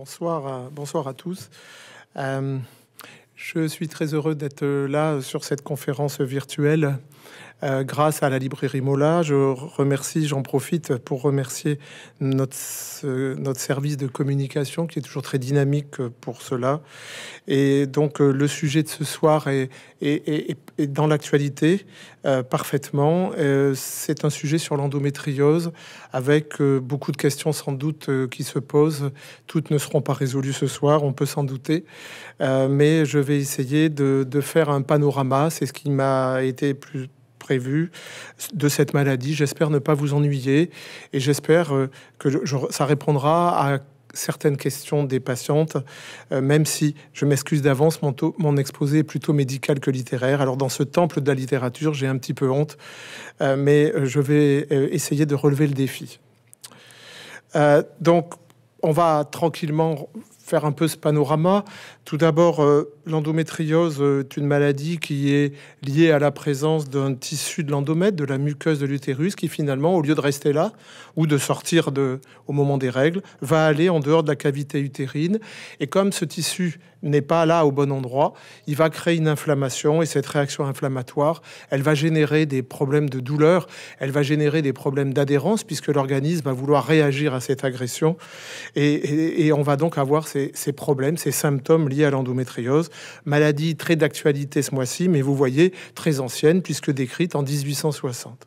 Bonsoir à, bonsoir à tous. Euh, je suis très heureux d'être là sur cette conférence virtuelle euh, grâce à la librairie Mola. Je remercie, j'en profite pour remercier notre, euh, notre service de communication qui est toujours très dynamique pour cela. Et donc euh, le sujet de ce soir est, dans l'actualité parfaitement. C'est un sujet sur l'endométriose avec beaucoup de questions sans doute qui se posent. Toutes ne seront pas résolues ce soir, on peut s'en douter. mais je vais essayer de, de faire un panorama. C'est ce qui m'a été plus prévu de cette maladie. J'espère ne pas vous ennuyer et j'espère euh, que ça répondra à certaines questions des patientes, euh, même si je m'excuse d'avance, mon, mon, exposé est plutôt médical que littéraire. Alors dans ce temple de la littérature, j'ai un petit peu honte, euh, mais je vais essayer de relever le défi. donc on va tranquillement faire un peu ce panorama. Tout d'abord, euh, l'endométriose est une maladie qui est liée à la présence d'un tissu de l'endomètre, de la muqueuse de l'utérus, qui finalement, au lieu de rester là ou de sortir de, au moment des règles, va aller en dehors de la cavité utérine. Et comme ce tissu n'est pas là au bon endroit, il va créer une inflammation et cette réaction inflammatoire, elle va générer des problèmes de douleur, elle va générer des problèmes d'adhérence puisque l'organisme va vouloir réagir à cette agression et, on va donc avoir ces problèmes, ces symptômes liés à l'endométriose, maladie très d'actualité ce mois-ci, mais vous voyez très ancienne puisque décrite en 1860.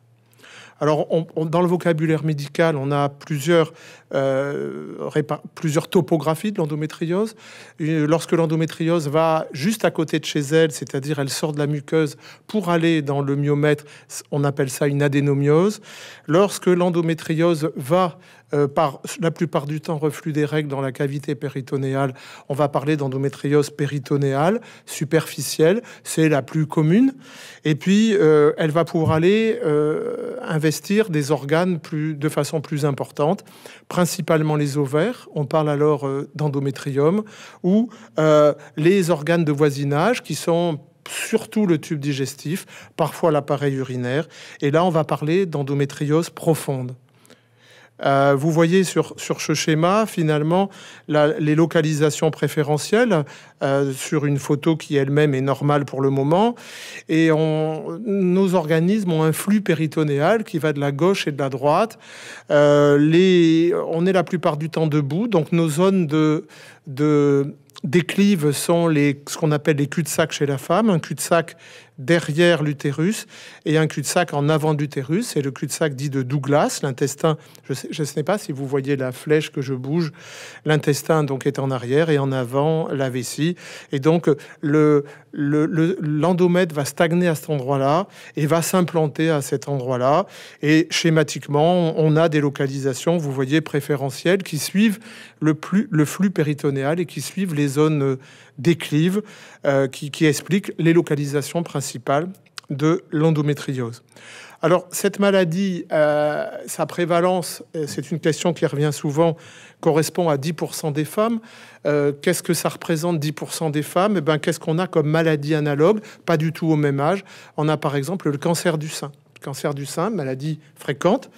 Alors, dans le vocabulaire médical, on a plusieurs, euh, plusieurs topographies de l'endométriose. lorsque l'endométriose va juste à côté de chez elle, c'est-à-dire elle sort de la muqueuse pour aller dans le myomètre, on appelle ça une adénomiose. Lorsque l'endométriose va euh, la plupart du temps reflux des règles dans la cavité péritonéale. On va parler d'endométriose péritonéale superficielle, c'est la plus commune. Et puis, euh, elle va pouvoir aller euh, investir des organes de façon plus importante, principalement les ovaires. On parle alors d'endométrium ou les organes de voisinage qui sont surtout le tube digestif, parfois l'appareil urinaire. Et là, on va parler d'endométriose profonde. Euh, vous voyez sur, sur ce schéma, finalement, les localisations préférentielles euh, sur une photo qui elle-même est normale pour le moment. Et nos organismes ont un flux péritonéal qui va de la gauche et de la droite. Euh, on est la plupart du temps debout, donc nos zones de, de déclives sont les, ce qu'on appelle les cul-de-sac chez la femme, un cul-de-sac derrière l'utérus et un cul-de-sac en avant de l'utérus. C'est le cul-de-sac dit de Douglas, l'intestin. Je, sais, sais pas si vous voyez la flèche que je bouge. L'intestin donc est en arrière et en avant la vessie. Et donc, l'endomètre le, va stagner à cet endroit-là et va s'implanter à cet endroit-là. Et schématiquement, on a des localisations, vous voyez, préférentielles qui suivent le, le flux péritonéal et qui suivent les zones déclives euh, qui expliquent les localisations principales de l'endométriose. Alors, cette maladie, euh, sa prévalence, euh, c'est une question qui revient souvent, correspond à 10% des femmes. Euh, qu'est-ce que ça représente 10% des femmes eh ben, Qu'est-ce qu'on a comme maladie analogue Pas du tout au même âge. On a par exemple le cancer du sein. cancer du sein, maladie fréquente,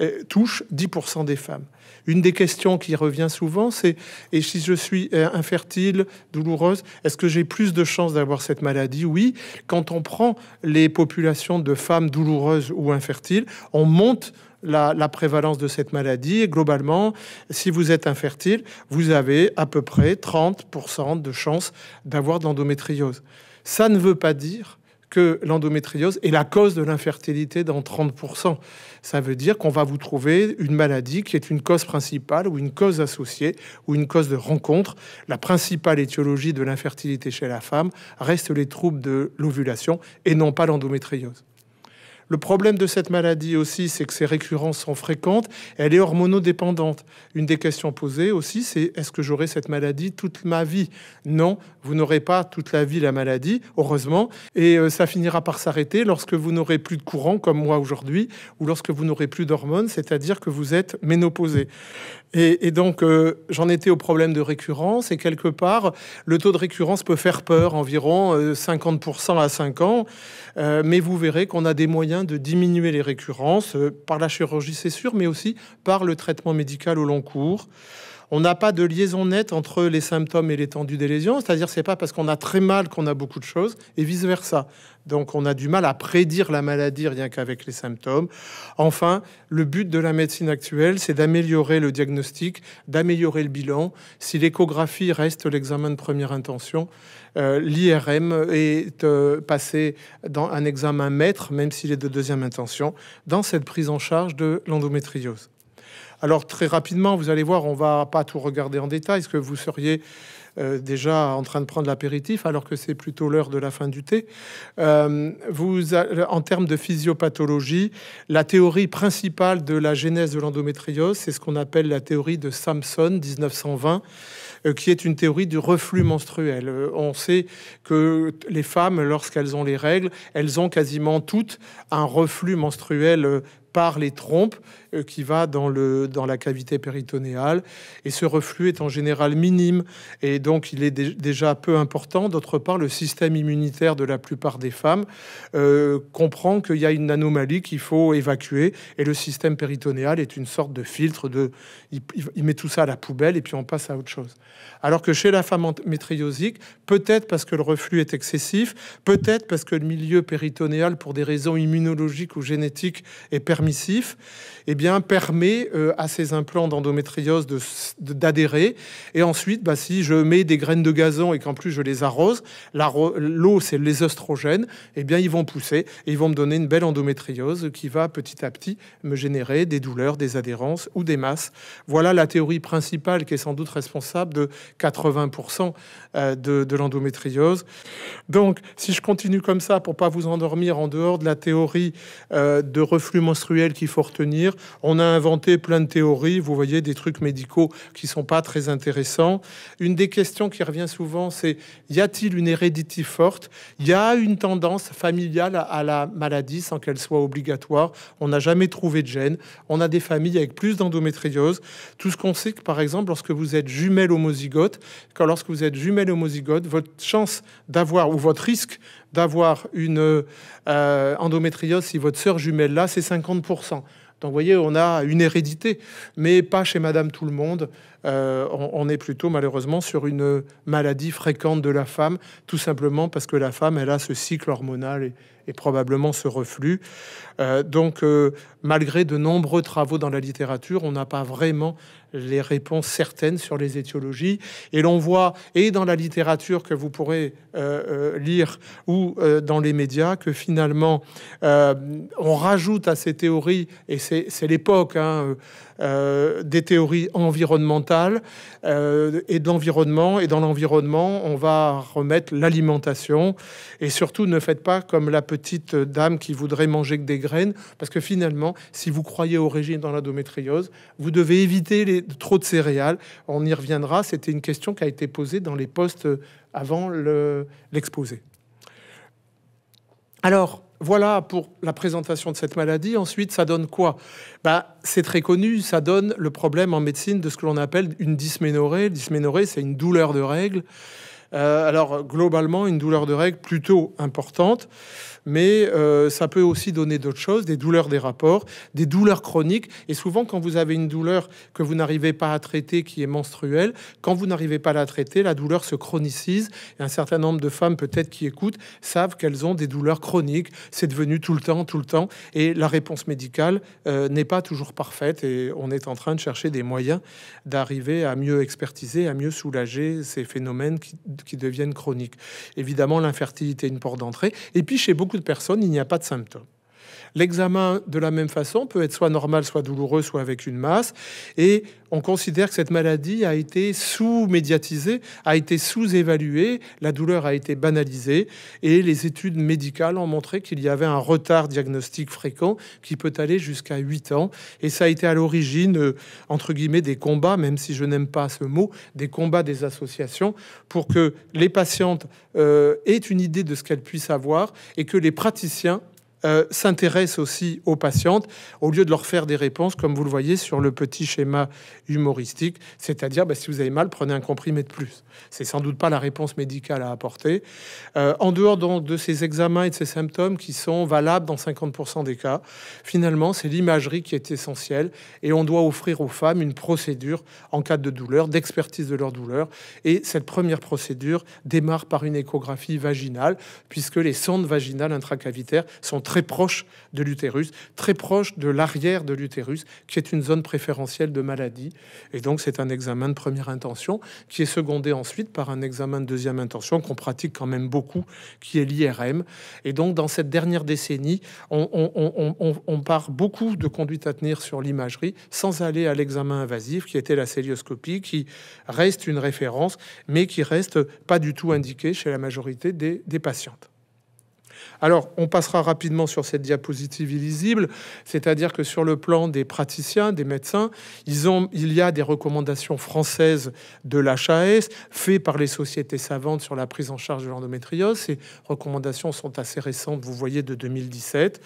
euh, touche 10% des femmes. Une des questions qui revient souvent, c'est et si je suis euh, infertile, douloureuse, est-ce que j'ai plus de chances d'avoir cette maladie Oui. Quand on prend les populations de femmes douloureuses ou infertiles, on monte la, prévalence de cette maladie. globalement, si vous êtes infertile, vous avez à peu près 30% de chances d'avoir de l'endométriose. Ça ne veut pas dire que l'endométriose est la cause de l'infertilité dans 30%. Ça veut dire qu'on va vous trouver une maladie qui est une cause principale ou une cause associée ou une cause de rencontre. La principale étiologie de l'infertilité chez la femme reste les troubles de l'ovulation et non pas l'endométriose. Le problème de cette maladie aussi, c'est que ses récurrences sont fréquentes. Elle est hormonodépendante. Une des questions posées aussi, c'est est-ce que j'aurai cette maladie toute ma vie Non, vous n'aurez pas toute la vie la maladie, heureusement. Et euh, ça finira par s'arrêter lorsque vous n'aurez plus de courant, comme moi aujourd'hui, ou lorsque vous n'aurez plus d'hormones, c'est-à-dire que vous êtes ménopausé. Et, donc, euh, j'en étais au problème de récurrence. Et quelque part, le taux de récurrence peut faire peur, environ 50% euh, à 5 ans. Euh, mais vous verrez qu'on a des moyens de diminuer les récurrences euh, par la chirurgie, c'est sûr, mais aussi par le traitement médical au long cours on n'a pas de liaison nette entre les symptômes et l'étendue des lésions. C'est-à-dire, c'est pas parce qu'on a très mal qu'on a beaucoup de choses et vice versa. Donc, on a du mal à prédire la maladie rien qu'avec les symptômes. Enfin, le but de la médecine actuelle, c'est d'améliorer le diagnostic, d'améliorer le bilan. Si l'échographie reste l'examen de première intention, euh, l'IRM est euh, passé dans un examen maître, même s'il est de deuxième intention, dans cette prise en charge de l'endométriose. Alors très rapidement, vous allez voir, on va pas tout regarder en détail, Est-ce que vous seriez euh, déjà en train de prendre l'apéritif, alors que c'est plutôt l'heure de la fin du thé. Euh, vous, en termes de physiopathologie, la théorie principale de la genèse de l'endométriose, c'est ce qu'on appelle la théorie de Samson 1920 euh, qui est une théorie du reflux menstruel. On sait que les femmes, lorsqu'elles ont les règles, elles ont quasiment toutes un reflux menstruel par les trompes euh, qui va dans, le, dans la cavité péritonéale. Et ce reflux est en général minime et donc il est déjà peu important. D'autre part, le système immunitaire de la plupart des femmes euh, comprend qu'il y a une anomalie qu'il faut évacuer et le système péritonéal est une sorte de filtre. De, il, met tout ça à la poubelle et puis on passe à autre chose. Alors que chez la femme métriosique, peut-être parce que le reflux est excessif, peut-être parce que le milieu péritonéal, pour des raisons immunologiques ou génétiques, est permis permissif, eh bien, permet euh, à ces implants d'endométriose d'adhérer. De, et ensuite, bah, si je mets des graines de gazon et qu'en plus je les arrose, l'eau, c'est les oestrogènes, eh bien, ils vont pousser et ils vont me donner une belle endométriose qui va petit à petit me générer des douleurs, des adhérences ou des masses. Voilà la théorie principale qui est sans doute responsable de 80% euh, de, l'endométriose. Donc, si je continue comme ça pour pas vous endormir en dehors de la théorie euh, de reflux menstruel, qu'il faut retenir. On a inventé plein de théories, vous voyez, des trucs médicaux qui sont pas très intéressants. Une des questions qui revient souvent, c'est y a-t-il une hérédité forte Il y a une tendance familiale à la maladie sans qu'elle soit obligatoire. On n'a jamais trouvé de gène. On a des familles avec plus d'endométriose. Tout ce qu'on sait que, par exemple, lorsque vous êtes jumelle homozygote, quand lorsque vous êtes jumelle homozygote, votre chance d'avoir ou votre risque d'avoir une euh, endométriose si votre sœur jumelle là, c'est 50%. Donc, vous voyez, on a une hérédité, mais pas chez Madame Tout le Monde. Euh, on, est plutôt malheureusement sur une maladie fréquente de la femme, tout simplement parce que la femme, elle a ce cycle hormonal et probablement ce reflux. Euh, donc, euh, malgré de nombreux travaux dans la littérature, on n'a pas vraiment les réponses certaines sur les étiologies. Et l'on voit, et dans la littérature que vous pourrez euh, lire, ou dans les médias, que finalement, on rajoute à ces théories, et c'est l'époque, hein, des théories environnementales et d'environnement, Et dans l'environnement, on va remettre l'alimentation. Et surtout, ne faites pas comme la petite dame qui voudrait manger que des parce que finalement, si vous croyez au régime dans l'adométriose, vous devez éviter trop de céréales. On y reviendra, c'était une question qui a été posée dans les postes avant l'exposé. Alors, voilà pour la présentation de cette maladie. Ensuite, ça donne quoi bah, C'est très connu, ça donne le problème en médecine de ce que l'on appelle une dysménorrhée. Dysménorrhée, c'est une douleur de règles. Euh, alors, globalement, une douleur de règles plutôt importante mais euh, ça peut aussi donner d'autres choses, des douleurs des rapports, des douleurs chroniques. Et souvent, quand vous avez une douleur que vous n'arrivez pas à traiter, qui est menstruelle, quand vous n'arrivez pas à la traiter, la douleur se chronicise. Et un certain nombre de femmes, peut-être qui écoutent, savent qu'elles ont des douleurs chroniques. C'est devenu tout le temps, tout le temps. Et la réponse médicale euh, n'est pas toujours parfaite. Et on est en train de chercher des moyens d'arriver à mieux expertiser, à mieux soulager ces phénomènes qui, qui deviennent chroniques. Évidemment, l'infertilité est une porte d'entrée. Et puis, chez beaucoup personne de personnes, il n'y a pas de symptômes. L'examen, de la même façon, peut être soit normal, soit douloureux, soit avec une masse. Et on considère que cette maladie a été sous-médiatisée, a été sous-évaluée, la douleur a été banalisée. Et les études médicales ont montré qu'il y avait un retard diagnostique fréquent qui peut aller jusqu'à 8 ans. Et ça a été à l'origine, euh, entre guillemets, des combats, même si je n'aime pas ce mot, des combats des associations pour que les patientes euh, aient une idée de ce qu'elles puissent avoir et que les praticiens euh, s'intéresse aussi aux patientes au lieu de leur faire des réponses, comme vous le voyez sur le petit schéma humoristique, c'est-à-dire bah, si vous avez mal, prenez un comprimé de plus. C'est sans doute pas la réponse médicale à apporter. Euh, en dehors donc de ces examens et de ces symptômes qui sont valables dans 50% des cas, finalement, c'est l'imagerie qui est essentielle et on doit offrir aux femmes une procédure en cas de douleur, d'expertise de leur douleur. Et cette première procédure démarre par une échographie vaginale, puisque les sondes vaginales intracavitaires sont très très proche de l'utérus, très proche de l'arrière de l'utérus, qui est une zone préférentielle de maladie. Et donc, c'est un examen de première intention qui est secondé ensuite par un examen de deuxième intention qu'on pratique quand même beaucoup, qui est l'IRM. Et donc, dans cette dernière décennie, on, part beaucoup de conduite à tenir sur l'imagerie sans aller à l'examen invasif qui était la célioscopie, qui reste une référence, mais qui reste pas du tout indiquée chez la majorité des, des patientes. Alors, on passera rapidement sur cette diapositive illisible, c'est-à-dire que sur le plan des praticiens, des médecins, ils ont, il y a des recommandations françaises de l'HAS, faites par les sociétés savantes sur la prise en charge de l'endométriose. Ces recommandations sont assez récentes, vous voyez, de 2017.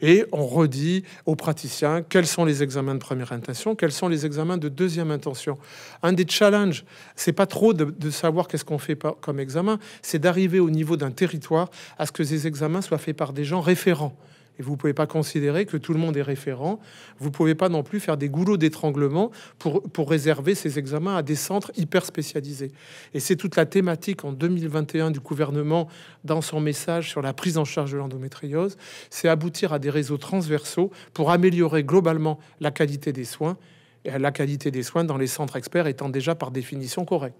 Et on redit aux praticiens quels sont les examens de première intention, quels sont les examens de deuxième intention. Un des challenges, c'est pas trop de, de savoir qu'est-ce qu'on fait comme examen, c'est d'arriver au niveau d'un territoire à ce que ces examens soit fait par des gens référents. Et vous ne pouvez pas considérer que tout le monde est référent. Vous ne pouvez pas non plus faire des goulots d'étranglement pour, pour réserver ces examens à des centres hyper spécialisés. Et c'est toute la thématique en 2021 du gouvernement dans son message sur la prise en charge de l'endométriose. C'est aboutir à des réseaux transversaux pour améliorer globalement la qualité des soins. Et la qualité des soins dans les centres experts étant déjà par définition correcte.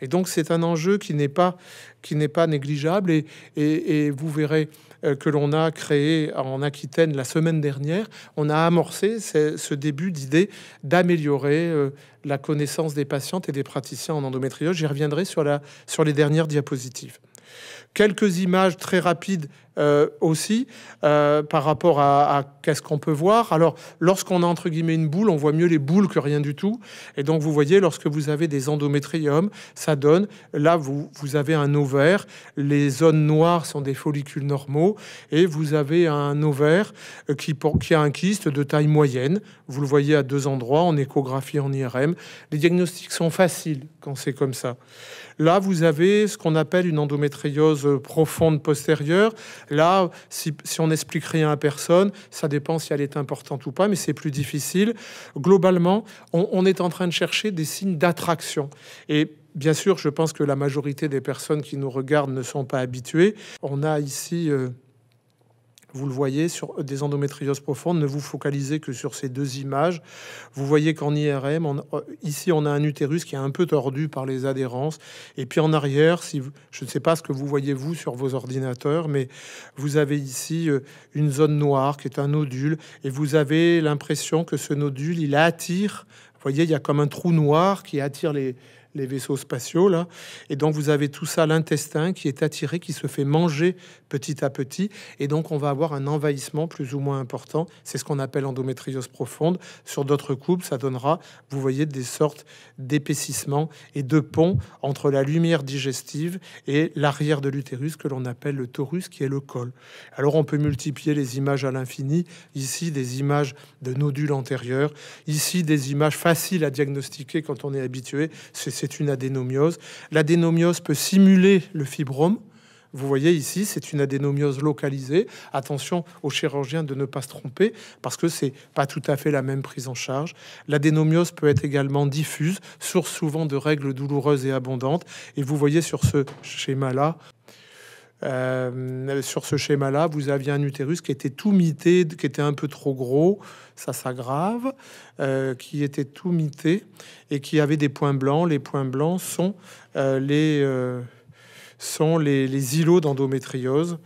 Et donc c'est un enjeu qui n'est pas, qui n'est pas négligeable. Et, vous verrez euh, que l'on a créé en Aquitaine la semaine dernière, on a amorcé ce, début d'idée d'améliorer euh, la connaissance des patientes et des praticiens en endométriose. J'y reviendrai sur, la, sur les dernières diapositives. Quelques images très rapides euh, aussi euh, par rapport à, qu'est-ce qu'on peut voir. Alors, lorsqu'on a entre guillemets une boule, on voit mieux les boules que rien du tout. Et donc, vous voyez, lorsque vous avez des endométriums, ça donne. Là, vous, vous avez un ovaire. Les zones noires sont des follicules normaux. Et vous avez un ovaire euh, qui, qui a un kyste de taille moyenne. Vous le voyez à deux endroits, en échographie, en IRM. Les diagnostics sont faciles quand c'est comme ça. Là, vous avez ce qu'on appelle une endométriose profonde postérieure. Là, si, on n'explique rien à personne, ça dépend si elle est importante ou pas, mais c'est plus difficile. Globalement, on, est en train de chercher des signes d'attraction. Et bien sûr, je pense que la majorité des personnes qui nous regardent ne sont pas habituées. On a ici... Euh, vous le voyez sur des endométrioses profondes. Ne vous focalisez que sur ces deux images. Vous voyez qu'en IRM, euh, ici, on a un utérus qui est un peu tordu par les adhérences. Et puis en arrière, si je ne sais pas ce que vous voyez vous sur vos ordinateurs, mais vous avez ici euh, une zone noire qui est un nodule, et vous avez l'impression que ce nodule, il attire. Vous voyez, il y a comme un trou noir qui attire les, les vaisseaux spatiaux. Là. Et donc, vous avez tout ça, l'intestin qui est attiré, qui se fait manger petit à petit. Et donc, on va avoir un envahissement plus ou moins important. C'est ce qu'on appelle endométriose profonde. Sur d'autres coupes, ça donnera, vous voyez, des sortes d'épaississement et de ponts entre la lumière digestive et l'arrière de l'utérus que l'on appelle le torus, qui est le col. Alors, on peut multiplier les images à l'infini. Ici, des images de nodules antérieurs. Ici, des images faciles à diagnostiquer quand on est habitué. C'est c'est une adénomiose. L'adénomiose peut simuler le fibrome. Vous voyez ici, c'est une adénomiose localisée. Attention aux chirurgiens de ne pas se tromper parce que c'est pas tout à fait la même prise en charge. L'adénomiose peut être également diffuse, source souvent de règles douloureuses et abondantes. Et vous voyez sur ce schéma-là euh, sur ce schéma-là, vous aviez un utérus qui était tout mité, qui était un peu trop gros, ça s'aggrave, euh, qui était tout mité et qui avait des points blancs. Les points blancs sont euh, les sont les, îlots d'endométriose.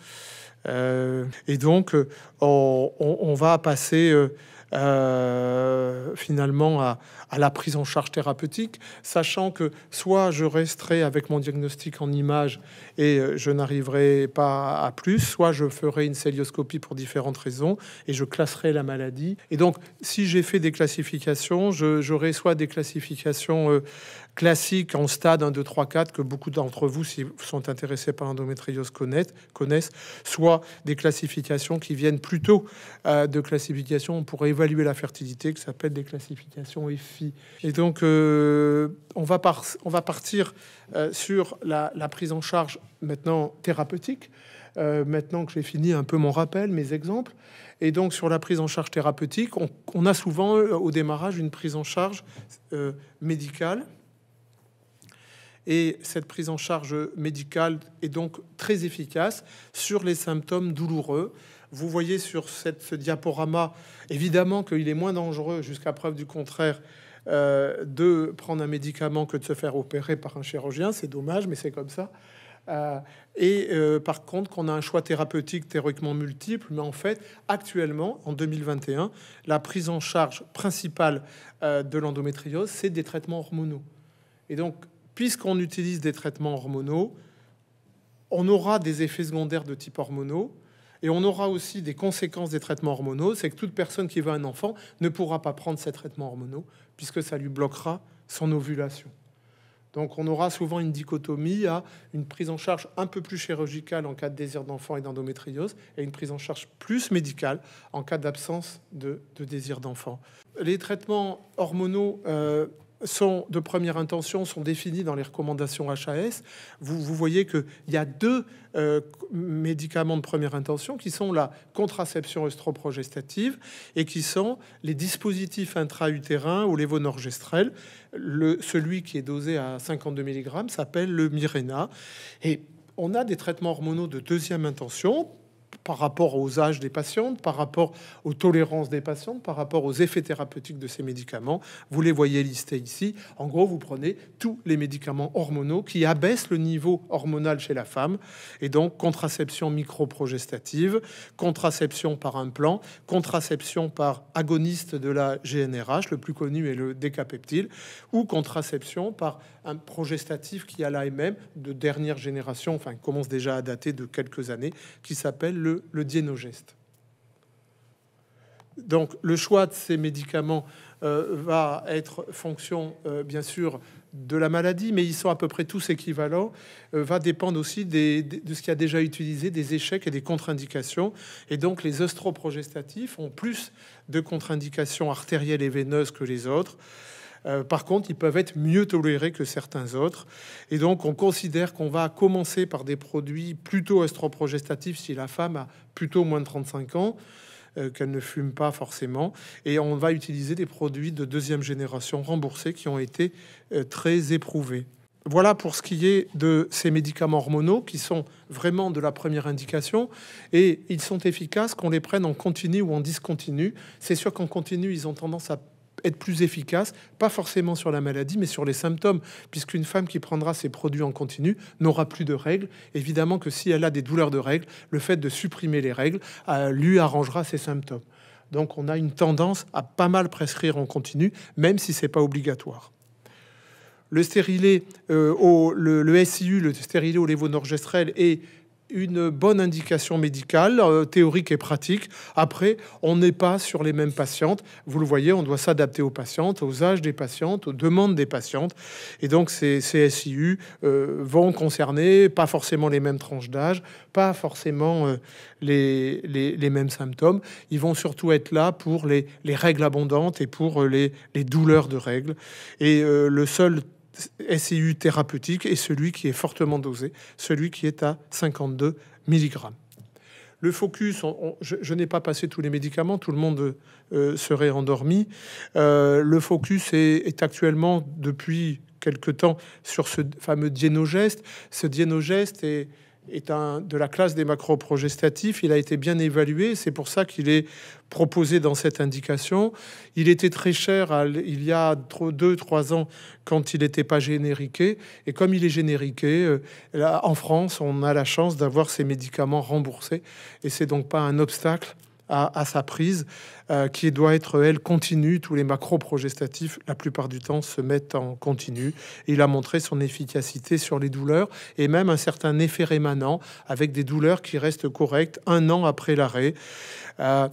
et donc, on, va passer euh, finalement à, la prise en charge thérapeutique, sachant que soit je resterai avec mon diagnostic en image et euh, je n'arriverai pas à plus, soit je ferai une célioscopie pour différentes raisons et je classerai la maladie. Et donc, si j'ai fait des classifications, j'aurai soit des classifications euh, classique en stade 1, 2, 3, 4 que beaucoup d'entre vous, si vous sont intéressés par l'endométriose, connaissent, connaissent, soit des classifications qui viennent plutôt euh, de classifications pour évaluer la fertilité, que qui s'appellent des classifications EFI. Et donc, euh, on, va par, on va partir euh, sur la, prise en charge maintenant thérapeutique. maintenant que j'ai fini un peu mon rappel, mes exemples, et donc sur la prise en charge thérapeutique, on a souvent au démarrage une prise en charge médicale et cette prise en charge médicale est donc très efficace sur les symptômes douloureux. Vous voyez sur cette, ce diaporama, évidemment qu'il est moins dangereux, jusqu'à preuve du contraire, euh, de prendre un médicament que de se faire opérer par un chirurgien. C'est dommage, mais c'est comme ça. Euh, et euh, par contre, qu'on a un choix thérapeutique théoriquement multiple, mais en fait, actuellement, en 2021, la prise en charge principale de l'endométriose, c'est des traitements hormonaux. Et donc, puisqu'on utilise des traitements hormonaux, on aura des effets secondaires de type hormonaux. Et on aura aussi des conséquences des traitements hormonaux, c'est que toute personne qui veut un enfant ne pourra pas prendre ces traitements hormonaux, puisque ça lui bloquera son ovulation. Donc on aura souvent une dichotomie à une prise en charge un peu plus chirurgicale en cas de désir d'enfant et d'endométriose, et une prise en charge plus médicale en cas d'absence de, désir d'enfant. Les traitements hormonaux euh, sont de première intention sont définis dans les recommandations HAS. Vous, voyez qu'il y a deux euh, médicaments de première intention qui sont la contraception œstroprogestative et qui sont les dispositifs intra-utérins ou l'évonorgestrel. Le, celui qui est dosé à 52 mg s'appelle le Mirena. Et on a des traitements hormonaux de deuxième intention par rapport aux âges des patientes, par rapport aux tolérances des patientes, par rapport aux effets thérapeutiques de ces médicaments. Vous les voyez listés ici. En gros, vous prenez tous les médicaments hormonaux qui abaissent le niveau hormonal chez la femme. Et donc, contraception microprogestative, contraception par implant, contraception par agoniste de la GNRH, le plus connu est le décapeptile, ou contraception par un progestatif qui a l'AMM de dernière génération, enfin, commence déjà à dater de quelques années, qui s'appelle le, le diénogeste. Donc le choix de ces médicaments euh, va être fonction, euh, bien sûr, de la maladie, mais ils sont à peu près tous équivalents, euh, va dépendre aussi de ce qui a déjà utilisé, des échecs et des contre-indications. Et donc les œstroprogestatifs ont plus de contre-indications artérielles et veineuses que les autres. Euh, par contre, ils peuvent être mieux tolérés que certains autres. Et donc, on considère qu'on va commencer par des produits plutôt estroprogestatifs si la femme a plutôt moins de 35 ans. Euh, qu'elle ne fume pas forcément. Et on va utiliser des produits de deuxième génération remboursés qui ont été euh, très éprouvés. Voilà pour ce qui est de ces médicaments hormonaux qui sont vraiment de la première indication et ils sont efficaces qu'on les prenne en continu ou en discontinu. C'est sûr qu'en continu, ils ont tendance à être plus efficace, pas forcément sur la maladie, mais sur les symptômes, puisqu'une femme qui prendra ses produits en continu n'aura plus de règles. Évidemment que si elle a des douleurs de règles, le fait de supprimer les règles euh, lui arrangera ses symptômes. Donc on a une tendance à pas mal prescrire en continu, même si c'est pas obligatoire le stérilé euh, au le, le, SIU, le stérilet au lévonorgestrel est une bonne indication médicale, euh, théorique et pratique. Après, on n'est pas sur les mêmes patientes. Vous le voyez, on doit s'adapter aux patientes, aux âges des patientes, aux demandes des patientes. Et donc, ces, ces SIU euh, vont concerner pas forcément les mêmes tranches d'âge, pas forcément euh, les, mêmes symptômes. Ils vont surtout être là pour les, les règles abondantes et pour les, douleurs de règles. Et le seul SIU thérapeutique et celui qui est fortement dosé, celui qui est à 52 mg. Le focus, je, n'ai pas passé tous les médicaments, tout le monde euh, serait endormi. Euh, le focus est, actuellement, depuis quelque temps, sur ce fameux diénogeste. Ce diénogeste est est de la classe des macroprogestatifs. Il a été bien évalué. C'est pour ça qu'il est proposé dans cette indication. Il était très cher il y a 2-3 ans quand il n'était pas génériqué. Et comme il est génériqué, euh, en France, on a la chance d'avoir ces médicaments remboursés. Et c'est donc pas un obstacle à, sa prise, euh, qui doit être, elle, continue. Tous les macroprogestatifs, progestatifs la plupart du temps, se mettent en continu. il a montré son efficacité sur les douleurs et même un certain effet rémanent avec des douleurs qui restent correctes un an après l'arrêt. Euh,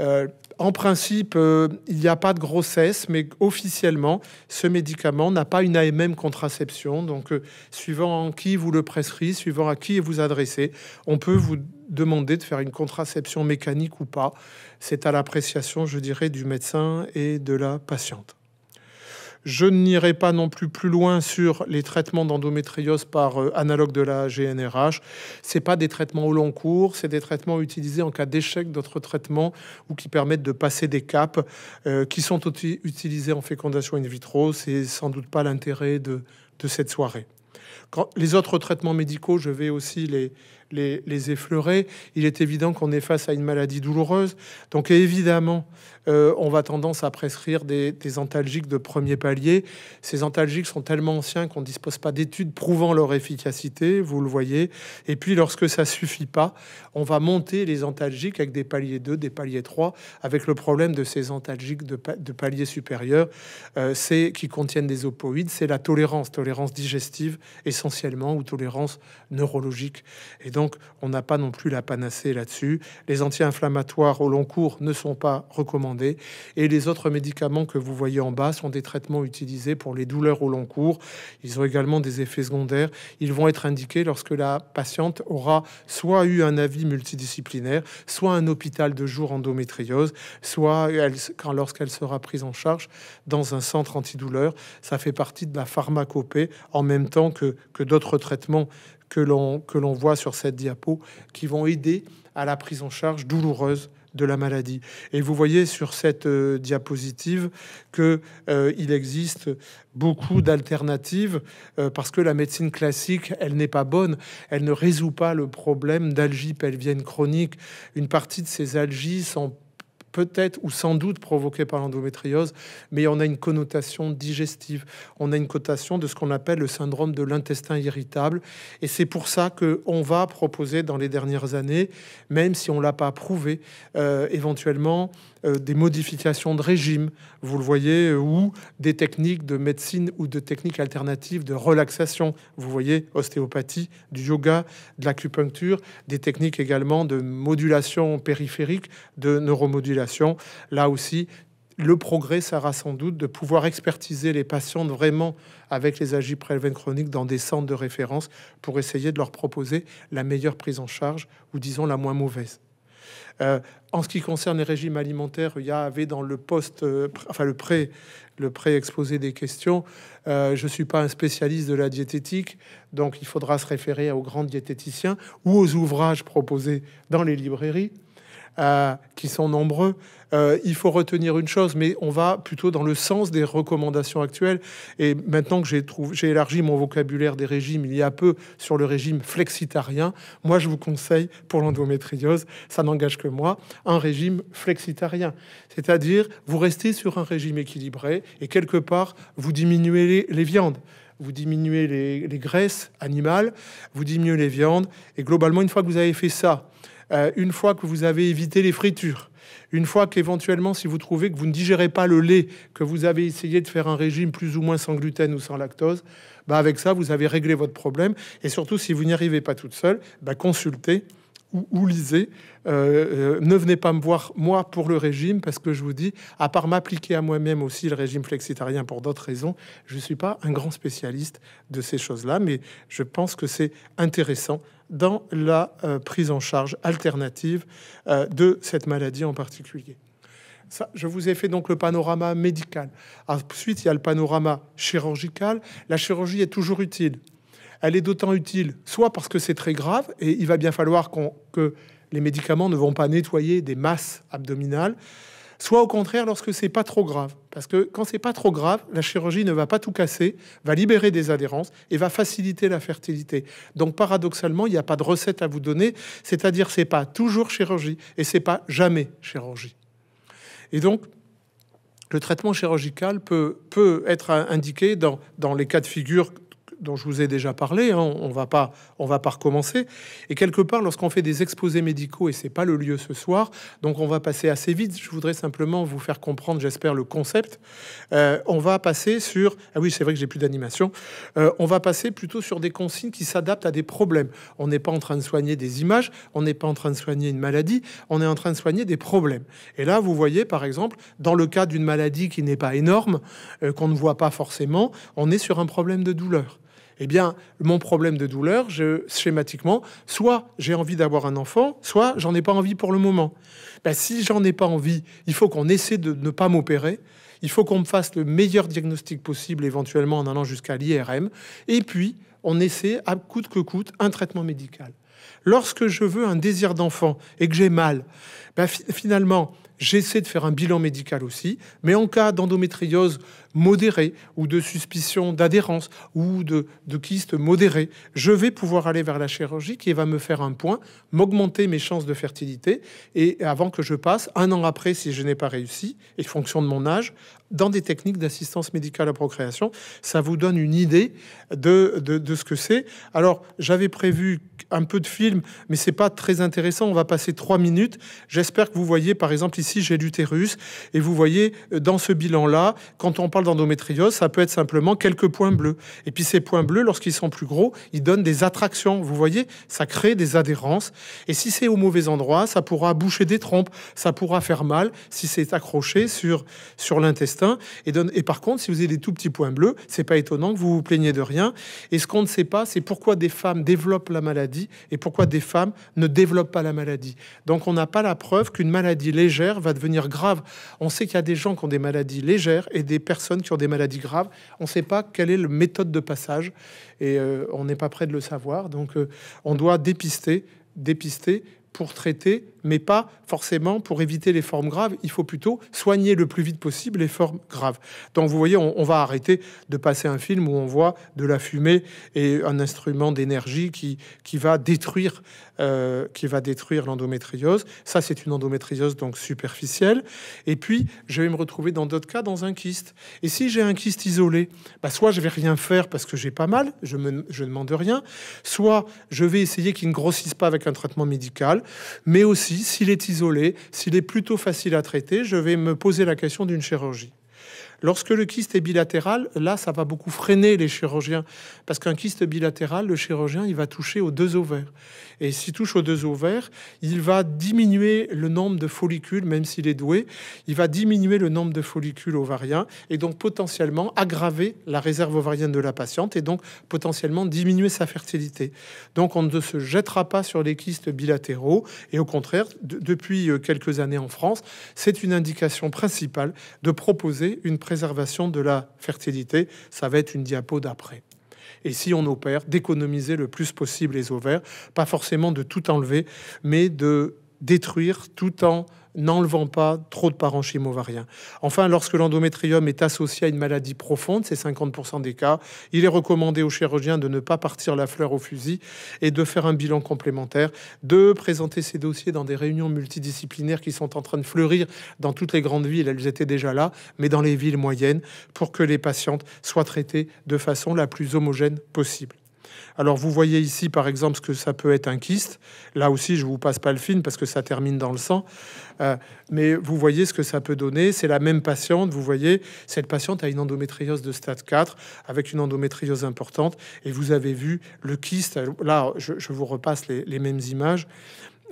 euh, en principe, euh, il n'y a pas de grossesse, mais officiellement, ce médicament n'a pas une AMM contraception. Donc, euh, suivant qui vous le prescrit, suivant à qui vous adressez, on peut vous demander de faire une contraception mécanique ou pas. C'est à l'appréciation, je dirais, du médecin et de la patiente. Je n'irai pas non plus plus loin sur les traitements d'endométriose par euh, analogue de la GNRH. Ce pas des traitements au long cours, c'est des traitements utilisés en cas d'échec d'autres traitements ou qui permettent de passer des caps euh, qui sont utilisés en fécondation in vitro. C'est sans doute pas l'intérêt de, cette soirée. les autres traitements médicaux, je vais aussi les effleurer. Il est évident qu'on est face à une maladie douloureuse. Donc évidemment, euh, on va tendance à prescrire des, antalgiques de premier palier. Ces antalgiques sont tellement anciens qu'on ne dispose pas d'études prouvant leur efficacité, vous le voyez. Et puis lorsque ça ne suffit pas, on va monter les antalgiques avec des paliers 2, des paliers 3, avec le problème de ces antalgiques de, de paliers supérieurs, euh, c'est qui contiennent des opoïdes, c'est la tolérance, tolérance digestive essentiellement ou tolérance neurologique. Et donc on n'a pas non plus la panacée là-dessus. Les anti-inflammatoires au long cours ne sont pas recommandés et les autres médicaments que vous voyez en bas sont des traitements utilisés pour les douleurs au long cours. Ils ont également des effets secondaires. Ils vont être indiqués lorsque la patiente aura soit eu un avis multidisciplinaire, soit un hôpital de jour endométriose, soit lorsqu'elle sera prise en charge dans un centre antidouleur. Ça fait partie de la pharmacopée en même temps que, que d'autres traitements que l'on, que l'on voit sur cette diapo qui vont aider à la prise en charge douloureuse de la maladie. Et vous voyez sur cette euh, diapositive que euh, il existe beaucoup d'alternatives euh, parce que la médecine classique, elle n'est pas bonne, elle ne résout pas le problème d'algie pelvienne chronique. Une partie de ces algies sont peut-être ou sans doute provoquée par l'endométriose, mais on a une connotation digestive, on a une cotation de ce qu'on appelle le syndrome de l'intestin irritable, et c'est pour ça que on va proposer dans les dernières années, même si on l'a pas prouvé, euh, éventuellement euh, des modifications de régime, vous le voyez, euh, ou des techniques de médecine ou de techniques alternatives de relaxation, vous voyez, ostéopathie, du yoga, de l'acupuncture, des techniques également de modulation périphérique, de neuromodulation Là aussi, le progrès sera sans doute de pouvoir expertiser les patients vraiment avec les agis prélevés chroniques dans des centres de référence pour essayer de leur proposer la meilleure prise en charge ou disons la moins mauvaise. Euh, en ce qui concerne les régimes alimentaires, il y avait dans le poste, euh, enfin le pré, le pré-exposé des questions. Euh, je ne suis pas un spécialiste de la diététique, donc il faudra se référer aux grands diététiciens ou aux ouvrages proposés dans les librairies qui sont nombreux. Euh, il faut retenir une chose, mais on va plutôt dans le sens des recommandations actuelles. Et maintenant que j'ai élargi mon vocabulaire des régimes il y a peu sur le régime flexitarien, moi je vous conseille pour l'endométriose, ça n'engage que moi, un régime flexitarien. C'est-à-dire, vous restez sur un régime équilibré et quelque part, vous diminuez les, viandes vous diminuez les, les, graisses animales, vous diminuez les viandes. Et globalement, une fois que vous avez fait ça, euh, une fois que vous avez évité les fritures, une fois qu'éventuellement, si vous trouvez que vous ne digérez pas le lait, que vous avez essayé de faire un régime plus ou moins sans gluten ou sans lactose, bah avec ça, vous avez réglé votre problème. Et surtout, si vous n'y arrivez pas toute seule, bah consultez ou, lisez. Euh, euh, ne venez pas me voir, moi, pour le régime, parce que je vous dis, à part m'appliquer à moi-même aussi le régime flexitarien pour d'autres raisons, je ne suis pas un grand spécialiste de ces choses-là, mais je pense que c'est intéressant dans la euh, prise en charge alternative euh, de cette maladie en particulier. Ça, je vous ai fait donc le panorama médical. Ensuite, il y a le panorama chirurgical. La chirurgie est toujours utile. Elle est d'autant utile, soit parce que c'est très grave, et il va bien falloir que les médicaments ne vont pas nettoyer des masses abdominales, soit au contraire lorsque c'est pas trop grave. Parce que quand c'est pas trop grave, la chirurgie ne va pas tout casser, va libérer des adhérences et va faciliter la fertilité. Donc paradoxalement, il n'y a pas de recette à vous donner, c'est-à-dire c'est pas toujours chirurgie et c'est pas jamais chirurgie. Et donc le traitement chirurgical peut, peut être indiqué dans, dans les cas de figure dont je vous ai déjà parlé, hein, on va pas on va pas recommencer. Et quelque part, lorsqu'on fait des exposés médicaux, et c'est pas le lieu ce soir, donc on va passer assez vite. Je voudrais simplement vous faire comprendre, j'espère, le concept. Euh, on va passer sur ah oui, c'est vrai que j'ai plus d'animation. Euh, on va passer plutôt sur des consignes qui s'adaptent à des problèmes. On n'est pas en train de soigner des images, on n'est pas en train de soigner une maladie, on est en train de soigner des problèmes. Et là, vous voyez, par exemple, dans le cas d'une maladie qui n'est pas énorme, euh, qu'on ne voit pas forcément, on est sur un problème de douleur eh bien, mon problème de douleur, je, schématiquement, soit j'ai envie d'avoir un enfant, soit j'en ai pas envie pour le moment. Ben, si j'en ai pas envie, il faut qu'on essaie de ne pas m'opérer. Il faut qu'on me fasse le meilleur diagnostic possible, éventuellement en allant jusqu'à l'IRM. Et puis, on essaie, à coûte que coûte, un traitement médical. Lorsque je veux un désir d'enfant et que j'ai mal, ben, finalement, j'essaie de faire un bilan médical aussi. Mais en cas d'endométriose modéré ou de suspicion d'adhérence ou de, de kyste modéré. je vais pouvoir aller vers la chirurgie qui va me faire un point, m'augmenter mes chances de fertilité et avant que je passe, un an après, si je n'ai pas réussi, et fonction de mon âge, dans des techniques d'assistance médicale à procréation. Ça vous donne une idée de, de ce que c'est. Alors, j'avais prévu un peu de film, mais c'est pas très intéressant. On va passer trois minutes. J'espère que vous voyez, par exemple, ici, j'ai l'utérus, et vous voyez euh, dans ce bilan-là, quand on parle d'endométriose, ça peut être simplement quelques points bleus. Et puis ces points bleus, lorsqu'ils sont plus gros, ils donnent des attractions. Vous voyez, ça crée des adhérences. Et si c'est au mauvais endroit, ça pourra boucher des trompes, ça pourra faire mal si c'est accroché sur, sur l'intestin. Et, et par contre, si vous avez des tout petits points bleus, c'est pas étonnant que vous vous plaignez de rien. Et ce qu'on ne sait pas, c'est pourquoi des femmes développent la maladie et pourquoi des femmes ne développent pas la maladie. Donc on n'a pas la preuve qu'une maladie légère va devenir grave. On sait qu'il y a des gens qui ont des maladies légères et des personnes qui ont des maladies graves. On ne sait pas quelle est la méthode de passage et euh, on n'est pas prêt de le savoir. Donc, euh, on doit dépister, dépister pour traiter mais pas forcément pour éviter les formes graves. Il faut plutôt soigner le plus vite possible les formes graves. Donc vous voyez, on, va arrêter de passer un film où on voit de la fumée et un instrument d'énergie qui, qui va détruire euh, qui va détruire l'endométriose. Ça, c'est une endométriose donc superficielle. Et puis, je vais me retrouver dans d'autres cas dans un kyste. Et si j'ai un kyste isolé, bah, soit je vais rien faire parce que j'ai pas mal, je, me, je ne demande rien, soit je vais essayer qu'il ne grossisse pas avec un traitement médical, mais aussi s'il est isolé, s'il est plutôt facile à traiter, je vais me poser la question d'une chirurgie. Lorsque le kyste est bilatéral, là, ça va beaucoup freiner les chirurgiens, parce qu'un kyste bilatéral, le chirurgien, il va toucher aux deux ovaires. Et s'il touche aux deux ovaires, il va diminuer le nombre de follicules, même s'il est doué, il va diminuer le nombre de follicules ovariens, et donc potentiellement aggraver la réserve ovarienne de la patiente, et donc potentiellement diminuer sa fertilité. Donc on ne se jettera pas sur les kystes bilatéraux, et au contraire, depuis quelques années en France, c'est une indication principale de proposer une prévention de la fertilité. Ça va être une diapo d'après. Et si on opère, d'économiser le plus possible les ovaires, pas forcément de tout enlever, mais de détruire tout en n'enlevant pas trop de parenchyme ovarien. Enfin, lorsque l'endométrium est associé à une maladie profonde, c'est 50% des cas, il est recommandé aux chirurgiens de ne pas partir la fleur au fusil et de faire un bilan complémentaire, de présenter ces dossiers dans des réunions multidisciplinaires qui sont en train de fleurir dans toutes les grandes villes, elles étaient déjà là, mais dans les villes moyennes, pour que les patientes soient traitées de façon la plus homogène possible. Alors vous voyez ici par exemple ce que ça peut être un kyste. Là aussi, je vous passe pas le film parce que ça termine dans le sang. Euh, mais vous voyez ce que ça peut donner. C'est la même patiente, vous voyez, cette patiente a une endométriose de stade 4 avec une endométriose importante. Et vous avez vu le kyste. Là, je, vous repasse les mêmes images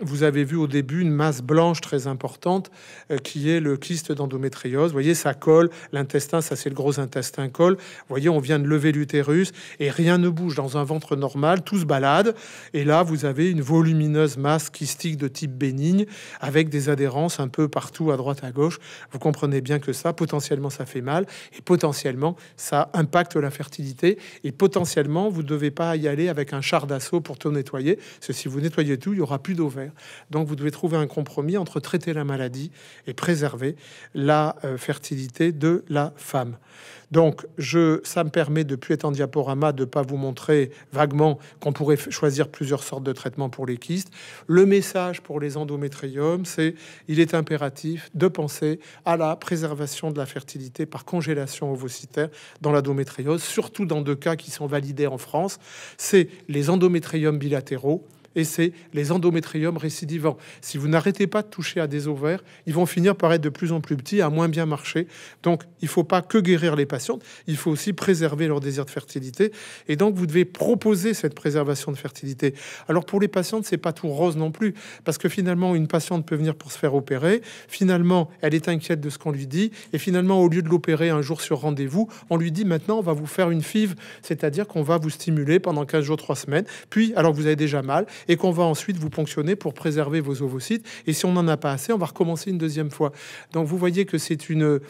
vous avez vu au début une masse blanche très importante euh, qui est le kyste d'endométriose. Vous voyez, ça colle, l'intestin, ça c'est le gros intestin colle. Vous voyez, on vient de lever l'utérus et rien ne bouge dans un ventre normal, tout se balade. Et là, vous avez une volumineuse masse kystique de type bénigne avec des adhérences un peu partout à droite, à gauche. Vous comprenez bien que ça, potentiellement, ça fait mal et potentiellement, ça impacte la fertilité et potentiellement, vous ne devez pas y aller avec un char d'assaut pour tout nettoyer. Parce si vous nettoyez tout, il n'y aura plus d'eau donc vous devez trouver un compromis entre traiter la maladie et préserver la euh, fertilité de la femme. Donc je, ça me permet, depuis être en diaporama, de ne pas vous montrer vaguement qu'on pourrait choisir plusieurs sortes de traitements pour les kystes. Le message pour les endométriums, c'est il est impératif de penser à la préservation de la fertilité par congélation ovocitaire dans l'endométriose, surtout dans deux cas qui sont validés en France, c'est les endométriums bilatéraux et c'est les endométriums récidivants. Si vous n'arrêtez pas de toucher à des ovaires, ils vont finir par être de plus en plus petits, à moins bien marcher. Donc, il ne faut pas que guérir les patientes, il faut aussi préserver leur désir de fertilité. Et donc, vous devez proposer cette préservation de fertilité. Alors, pour les patientes, c'est pas tout rose non plus, parce que finalement, une patiente peut venir pour se faire opérer. Finalement, elle est inquiète de ce qu'on lui dit, et finalement, au lieu de l'opérer un jour sur rendez-vous, on lui dit maintenant, on va vous faire une FIV, c'est-à-dire qu'on va vous stimuler pendant 15 jours, 3 semaines. Puis, alors que vous avez déjà mal, et qu'on va ensuite vous ponctionner pour préserver vos ovocytes. Et si on n'en a pas assez, on va recommencer une deuxième fois. Donc vous voyez que c'est une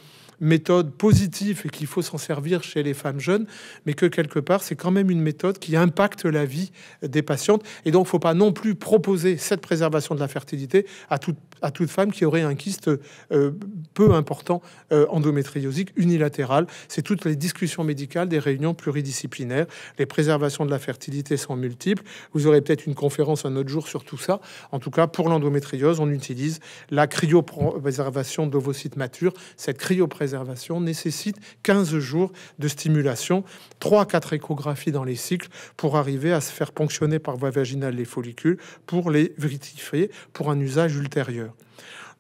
méthode positive et qu'il faut s'en servir chez les femmes jeunes, mais que quelque part, c'est quand même une méthode qui impacte la vie des patientes. Et donc, il ne faut pas non plus proposer cette préservation de la fertilité à toute, à toute femme qui aurait un kyste euh, peu important euh, endométriosique unilatéral. C'est toutes les discussions médicales des réunions pluridisciplinaires. Les préservations de la fertilité sont multiples. Vous aurez peut-être une conférence un autre jour sur tout ça. En tout cas, pour l'endométriose, on utilise la cryopréservation d'ovocytes matures, cette cryopréservation nécessite 15 jours de stimulation, 3 à 4 échographies dans les cycles pour arriver à se faire ponctionner par voie vaginale les follicules pour les vitrifier pour un usage ultérieur.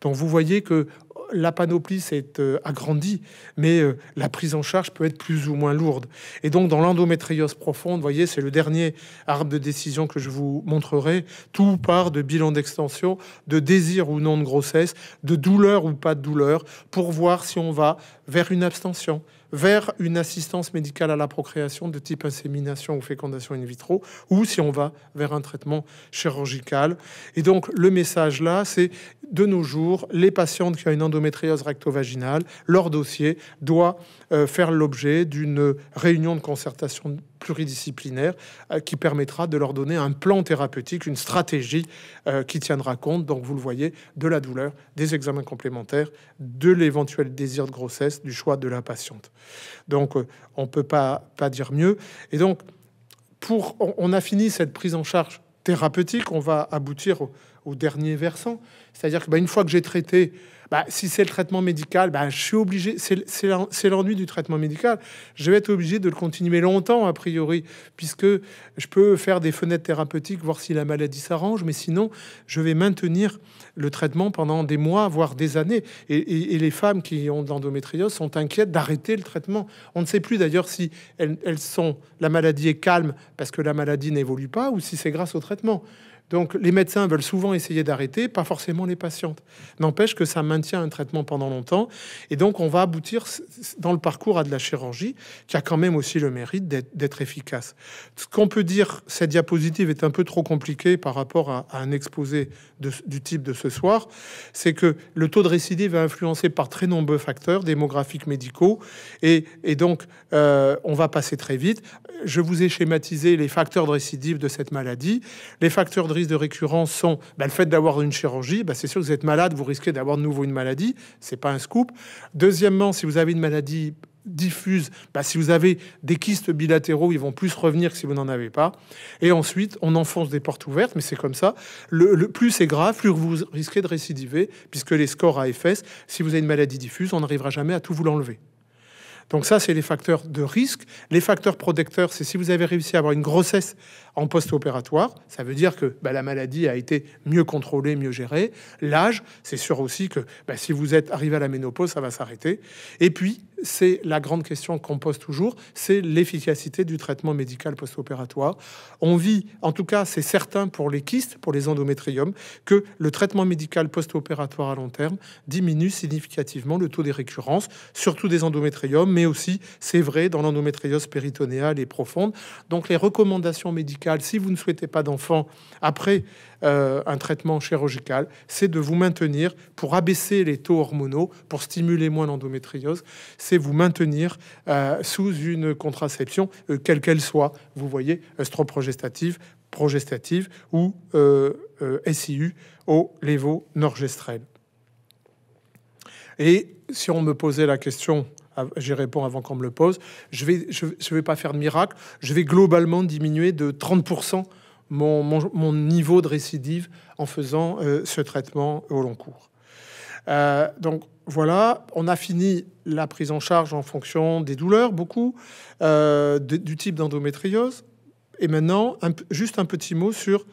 Donc vous voyez que la panoplie s'est euh, agrandie, mais euh, la prise en charge peut être plus ou moins lourde. Et donc, dans l'endométriose profonde, vous voyez, c'est le dernier arbre de décision que je vous montrerai. Tout part de bilan d'extension, de désir ou non de grossesse, de douleur ou pas de douleur, pour voir si on va vers une abstention vers une assistance médicale à la procréation de type insémination ou fécondation in vitro, ou si on va vers un traitement chirurgical. Et donc le message là, c'est de nos jours, les patientes qui ont une endométriose rectovaginale, leur dossier doit euh, faire l'objet d'une réunion de concertation pluridisciplinaire euh, qui permettra de leur donner un plan thérapeutique, une stratégie euh, qui tiendra compte, donc vous le voyez, de la douleur, des examens complémentaires, de l'éventuel désir de grossesse, du choix de la patiente. Donc euh, on ne peut pas, pas dire mieux. Et donc, pour, on a fini cette prise en charge thérapeutique, on va aboutir au, dernier versant. C'est-à-dire que bah, une fois que j'ai traité bah, si c'est le traitement médical, bah, je suis obligé, c'est l'ennui du traitement médical, je vais être obligé de le continuer longtemps, a priori, puisque je peux faire des fenêtres thérapeutiques, voir si la maladie s'arrange, mais sinon, je vais maintenir le traitement pendant des mois, voire des années. Et, les femmes qui ont de l'endométriose sont inquiètes d'arrêter le traitement. On ne sait plus d'ailleurs si elles sont, la maladie est calme parce que la maladie n'évolue pas, ou si c'est grâce au traitement. Donc les médecins veulent souvent essayer d'arrêter, pas forcément les patientes. N'empêche que ça maintient un traitement pendant longtemps. Et donc on va aboutir dans le parcours à de la chirurgie, qui a quand même aussi le mérite d'être efficace. Ce qu'on peut dire, cette diapositive est un peu trop compliquée par rapport à, un exposé du type de ce soir, c'est que le taux de récidive est influencé par très nombreux facteurs démographiques, médicaux, et, donc euh, on va passer très vite. Je vous ai schématisé les facteurs de récidive de cette maladie. Les facteurs de risque de récurrence sont ben, le fait d'avoir une chirurgie. Ben, c'est sûr que vous êtes malade, vous risquez d'avoir de nouveau une maladie. C'est pas un scoop. Deuxièmement, si vous avez une maladie diffuse. Bah, si vous avez des kystes bilatéraux, ils vont plus revenir si vous n'en avez pas. Et ensuite, on enfonce des portes ouvertes, mais c'est comme ça. Le, plus c'est grave, plus vous risquez de récidiver, puisque les scores à FS, si vous avez une maladie diffuse, on n'arrivera jamais à tout vous l'enlever. Donc ça, c'est les facteurs de risque. Les facteurs protecteurs, c'est si vous avez réussi à avoir une grossesse en post-opératoire, ça veut dire que bah, la maladie a été mieux contrôlée, mieux gérée. L'âge, c'est sûr aussi que bah, si vous êtes arrivé à la ménopause, ça va s'arrêter. Et puis, c'est la grande question qu'on pose toujours, c'est l'efficacité du traitement médical post-opératoire. On vit, en tout cas, c'est certain pour les kystes, pour les endométriums, que le traitement médical post-opératoire à long terme diminue significativement le taux des récurrences, surtout des endométriums, mais aussi, c'est vrai, dans l'endométriose péritonéale et profonde. Donc les recommandations médicales, si vous ne souhaitez pas d'enfant après euh, un traitement chirurgical, c'est de vous maintenir pour abaisser les taux hormonaux, pour stimuler moins l'endométriose, c'est vous maintenir euh, sous une contraception, euh, quelle qu'elle soit, vous voyez, estroprogestative, progestative ou SIU au norgestrel Et si on me posait la question j'y réponds avant qu'on me le pose. Je vais, je, vais pas faire de miracle. Je vais globalement diminuer de 30% mon, mon, niveau de récidive en faisant euh, ce traitement au long cours. Euh, donc voilà, on a fini la prise en charge en fonction des douleurs, beaucoup, euh, du type d'endométriose. Et maintenant, juste un petit mot sur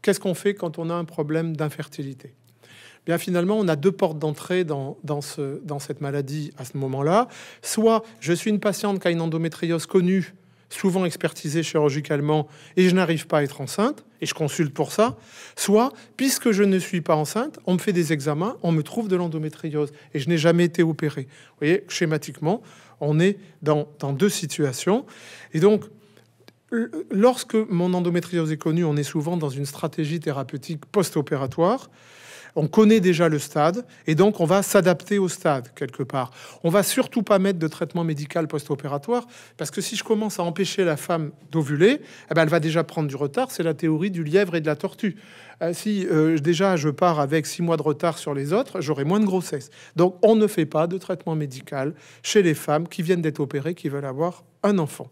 qu'est-ce qu'on fait quand on a un problème d'infertilité bien finalement, on a deux portes d'entrée dans, dans, cette maladie à ce moment-là. Soit je suis une patiente qui a une endométriose connue, souvent expertisée chirurgicalement, et je n'arrive pas à être enceinte, et je consulte pour ça. Soit, puisque je ne suis pas enceinte, on me fait des examens, on me trouve de l'endométriose, et je n'ai jamais été opérée. Vous voyez, schématiquement, on est dans, dans deux situations. Et donc, lorsque mon endométriose est connue, on est souvent dans une stratégie thérapeutique post-opératoire on connaît déjà le stade et donc on va s'adapter au stade quelque part. On va surtout pas mettre de traitement médical post-opératoire parce que si je commence à empêcher la femme d'ovuler, eh ben, elle va déjà prendre du retard. C'est la théorie du lièvre et de la tortue. Euh, si euh, déjà je pars avec six mois de retard sur les autres, j'aurai moins de grossesse. Donc on ne fait pas de traitement médical chez les femmes qui viennent d'être opérées, qui veulent avoir un enfant.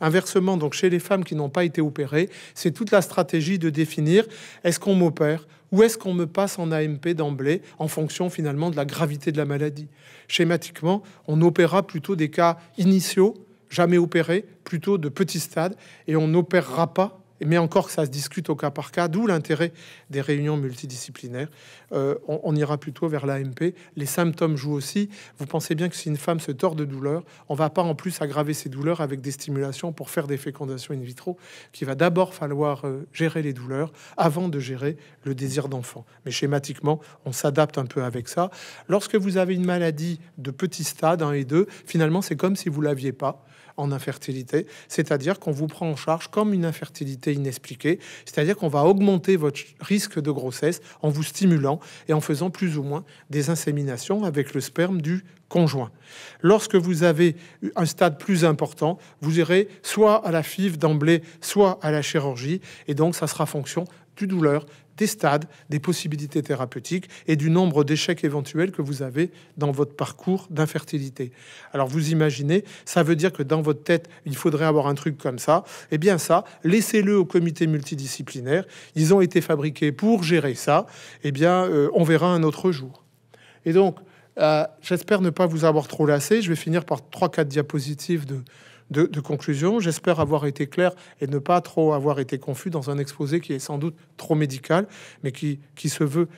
Inversement, donc chez les femmes qui n'ont pas été opérées, c'est toute la stratégie de définir est-ce qu'on m'opère ou est-ce qu'on me passe en AMP d'emblée en fonction finalement de la gravité de la maladie Schématiquement, on opérera plutôt des cas initiaux, jamais opérés, plutôt de petits stades, et on n'opérera pas mais encore que ça se discute au cas par cas, d'où l'intérêt des réunions multidisciplinaires. Euh, on, ira plutôt vers l'AMP. Les symptômes jouent aussi. Vous pensez bien que si une femme se tord de douleur, on va pas en plus aggraver ses douleurs avec des stimulations pour faire des fécondations in vitro, qu'il va d'abord falloir euh, gérer les douleurs avant de gérer le désir d'enfant. Mais schématiquement, on s'adapte un peu avec ça. Lorsque vous avez une maladie de petit stade 1 et 2, finalement, c'est comme si vous l'aviez pas en infertilité, c'est-à-dire qu'on vous prend en charge comme une infertilité inexpliquée, c'est-à-dire qu'on va augmenter votre risque de grossesse en vous stimulant et en faisant plus ou moins des inséminations avec le sperme du conjoint. Lorsque vous avez un stade plus important, vous irez soit à la FIV d'emblée, soit à la chirurgie, et donc ça sera fonction du douleur, des stades, des possibilités thérapeutiques et du nombre d'échecs éventuels que vous avez dans votre parcours d'infertilité. Alors vous imaginez, ça veut dire que dans votre tête, il faudrait avoir un truc comme ça. Eh bien ça, laissez-le au comité multidisciplinaire. Ils ont été fabriqués pour gérer ça. Eh bien, euh, on verra un autre jour. Et donc, euh, j'espère ne pas vous avoir trop lassé. Je vais finir par trois, quatre diapositives de, de, conclusion. J'espère avoir été clair et ne pas trop avoir été confus dans un exposé qui est sans doute trop médical, mais qui, se veut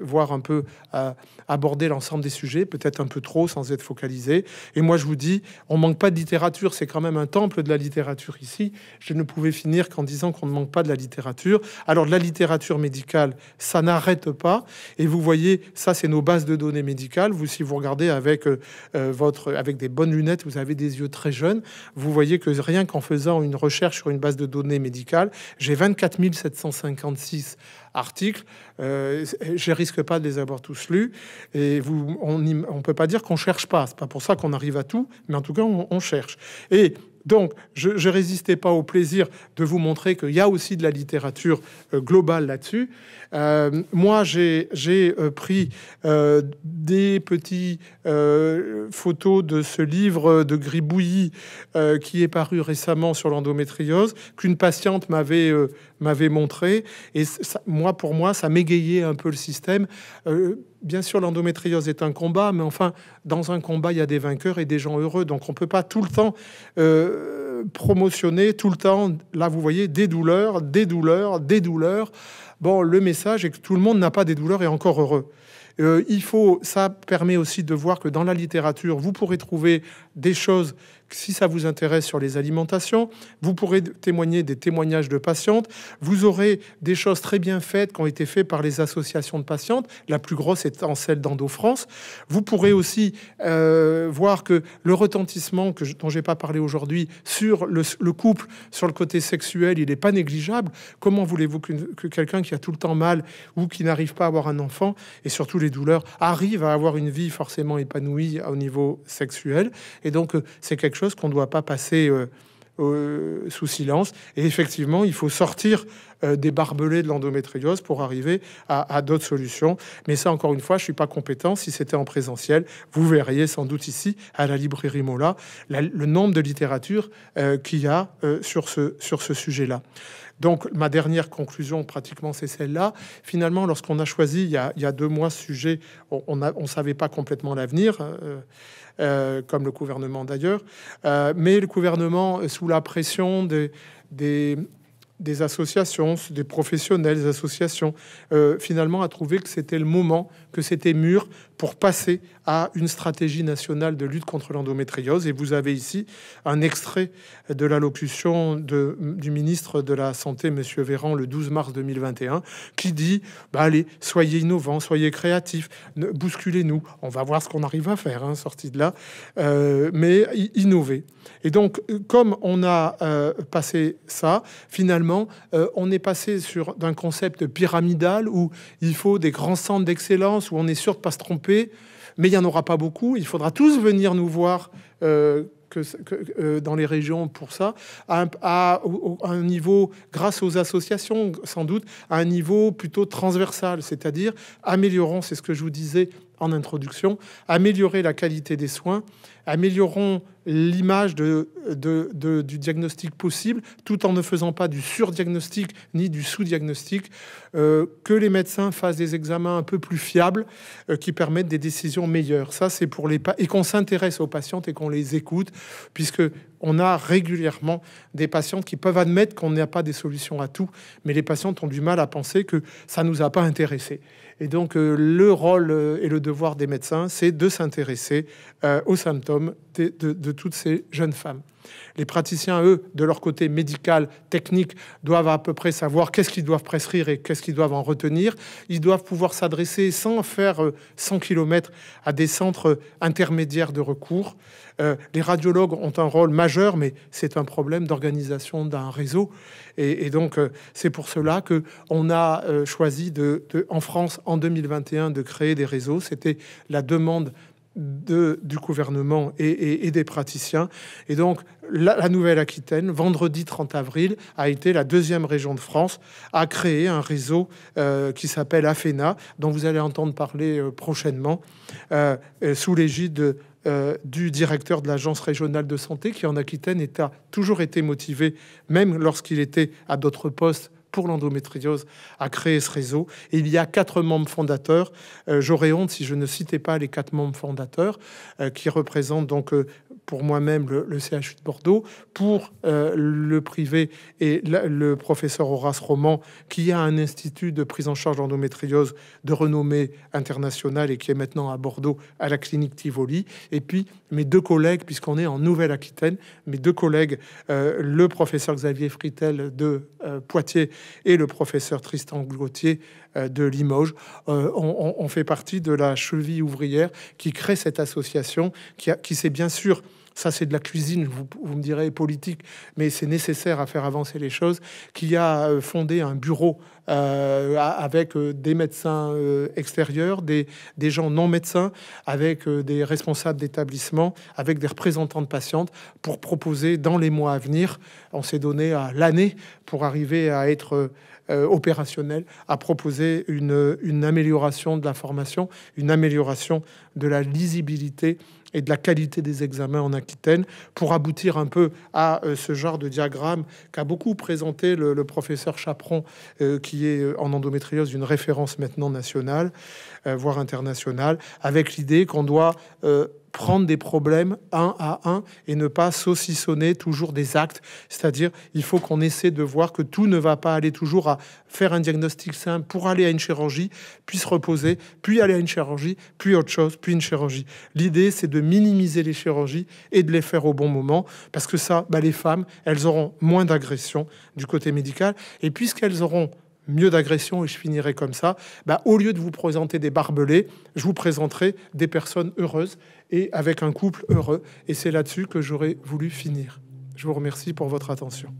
voir un peu euh, aborder l'ensemble des sujets, peut-être un peu trop sans être focalisé. Et moi, je vous dis, on manque pas de littérature, c'est quand même un temple de la littérature ici. Je ne pouvais finir qu'en disant qu'on ne manque pas de la littérature. Alors, la littérature médicale, ça n'arrête pas. Et vous voyez, ça, c'est nos bases de données médicales. Vous, si vous regardez avec, euh, euh, votre, avec des bonnes lunettes, vous avez des yeux très jeunes vous voyez que rien qu'en faisant une recherche sur une base de données médicales, j'ai 24 756 articles. Euh, je risque pas de les avoir tous lus. Et vous, on ne peut pas dire qu'on cherche pas. C'est pas pour ça qu'on arrive à tout, mais en tout cas, on, on cherche. Et donc, je ne résistais pas au plaisir de vous montrer qu'il y a aussi de la littérature euh, globale là-dessus. Euh, moi, j'ai euh, pris des petites photos de ce livre de Gribouilly qui est paru récemment sur l'endométriose, qu'une patiente m'avait m'avait montré. Et moi, pour moi, ça m'égayait un peu le système. Euh, bien sûr, l'endométriose est un combat, mais enfin, dans un combat, il y a des vainqueurs et des gens heureux. Donc, on ne peut pas tout le temps euh, promotionner, tout le temps, là, vous voyez, des douleurs, des douleurs, des douleurs. Bon, le message est que tout le monde n'a pas des douleurs et encore heureux. Euh, il faut, ça permet aussi de voir que dans la littérature, vous pourrez trouver des choses si ça vous intéresse sur les alimentations, vous pourrez témoigner des témoignages de patientes. Vous aurez des choses très bien faites qui ont été faites par les associations de patientes, la plus grosse étant celle d'Endo France. Vous pourrez aussi euh, voir que le retentissement que je, dont j'ai pas parlé aujourd'hui sur le, couple, sur le côté sexuel, il n'est pas négligeable. Comment voulez-vous que quelqu'un qui a tout le temps mal ou qui n'arrive pas à avoir un enfant et surtout les douleurs arrive à avoir une vie forcément épanouie au niveau sexuel Et donc euh, c'est quelque chose qu'on ne doit pas passer euh, sous silence. Et effectivement, il faut sortir euh, des barbelés de l'endométriose pour arriver à, d'autres solutions. Mais ça, encore une fois, je ne suis pas compétent. Si c'était en présentiel, vous verriez sans doute ici, à la librairie Mola, le nombre de littérature euh, qu'il y a sur ce, sur ce sujet-là. Donc ma dernière conclusion pratiquement c'est celle-là. Finalement, lorsqu'on a choisi il y a, deux mois ce sujet, on ne savait pas complètement l'avenir. Euh, euh, comme le gouvernement d'ailleurs, euh, mais le gouvernement, sous la pression des, associations, des professionnels, des associations, finalement a trouvé que c'était le moment, que c'était mûr pour passer à une stratégie nationale de lutte contre l'endométriose. Et vous avez ici un extrait de l'allocution du ministre de la Santé, M. Véran, le 12 mars 2021, qui dit bah, Allez, soyez innovants, soyez créatifs, bousculez-nous. On va voir ce qu'on arrive à faire, hein, sorti de là, euh, mais innover. Et donc, comme on a euh, passé ça, finalement, euh, on est passé sur d'un concept pyramidal où il faut des grands centres d'excellence, où on est sûr de ne pas se tromper mais il n'y en aura pas beaucoup. Il faudra tous venir nous voir. Euh, que, euh, dans les régions pour ça, à un, niveau, grâce aux associations sans doute, à un niveau plutôt transversal, c'est-à-dire améliorant. c'est ce que je vous disais, en introduction, améliorer la qualité des soins, améliorons l'image de, du diagnostic possible, tout en ne faisant pas du surdiagnostic ni du sous-diagnostic, euh, que les médecins fassent des examens un peu plus fiables euh, qui permettent des décisions meilleures. Ça, c'est pour les et qu'on s'intéresse aux patientes et qu'on les écoute, puisque on a régulièrement des patients qui peuvent admettre qu'on n'a pas des solutions à tout, mais les patients ont du mal à penser que ça ne nous a pas intéressés. Et donc, euh, le rôle euh, et le devoir des médecins, c'est de s'intéresser euh, aux symptômes de, toutes ces jeunes femmes. Les praticiens, eux, de leur côté médical, technique, doivent à peu près savoir qu'est-ce qu'ils doivent prescrire et qu'est-ce qu'ils doivent en retenir. Ils doivent pouvoir s'adresser sans faire 100 euh, km à des centres intermédiaires de recours. Euh, les radiologues ont un rôle majeur, mais c'est un problème d'organisation d'un réseau. Et, donc, euh, c'est pour cela que on a choisi de, de, en France, en 2021, de créer des réseaux. C'était la demande de, du gouvernement et, des praticiens. Et donc, la, Nouvelle-Aquitaine, vendredi 30 avril, a été la deuxième région de France à créer un réseau euh, qui s'appelle AFENA, dont vous allez entendre parler euh, prochainement, euh, sous l'égide du directeur de l'Agence régionale de santé, qui en Aquitaine a toujours été motivé, même lorsqu'il était à d'autres postes pour l'endométriose a créé ce réseau. Et il y a quatre membres fondateurs. Euh, j'aurais honte si je ne citais pas les quatre membres fondateurs euh, qui représentent donc euh, pour moi-même le, CHU de Bordeaux, pour euh, le privé et le professeur Horace Roman, qui a un institut de prise en charge d'endométriose de renommée internationale et qui est maintenant à Bordeaux, à la clinique Tivoli. Et puis mes deux collègues, puisqu'on est en Nouvelle-Aquitaine, mes deux collègues, euh, le professeur Xavier Fritel de euh, Poitiers et le professeur Tristan Gauthier de Limoges. ont on, fait partie de la cheville ouvrière qui crée cette association, qui, qui s'est bien sûr ça c'est de la cuisine, vous, me direz, politique, mais c'est nécessaire à faire avancer les choses, qui a euh, fondé un bureau euh, avec euh, des médecins extérieurs, des, gens non médecins, avec des responsables d'établissements, avec des représentants de patientes, pour proposer dans les mois à venir, on s'est donné à l'année pour arriver à être opérationnel, à proposer une, une amélioration de la formation, une amélioration de la lisibilité et de la qualité des examens en Aquitaine pour aboutir un peu à euh, ce genre de diagramme qu'a beaucoup présenté le, professeur Chaperon, euh, qui est euh, en endométriose une référence maintenant nationale. Euh, voire internationale, avec l'idée qu'on doit euh, prendre des problèmes un à un et ne pas saucissonner toujours des actes. C'est-à-dire, il faut qu'on essaie de voir que tout ne va pas aller toujours à faire un diagnostic simple pour aller à une chirurgie, puis se reposer, puis aller à une chirurgie, puis autre chose, puis une chirurgie. L'idée, c'est de minimiser les chirurgies et de les faire au bon moment, parce que ça, bah, les femmes, elles auront moins d'agressions du côté médical, et puisqu'elles auront mieux d'agression, et je finirai comme ça, bah, au lieu de vous présenter des barbelés, je vous présenterai des personnes heureuses et avec un couple heureux. Et c'est là-dessus que j'aurais voulu finir. Je vous remercie pour votre attention.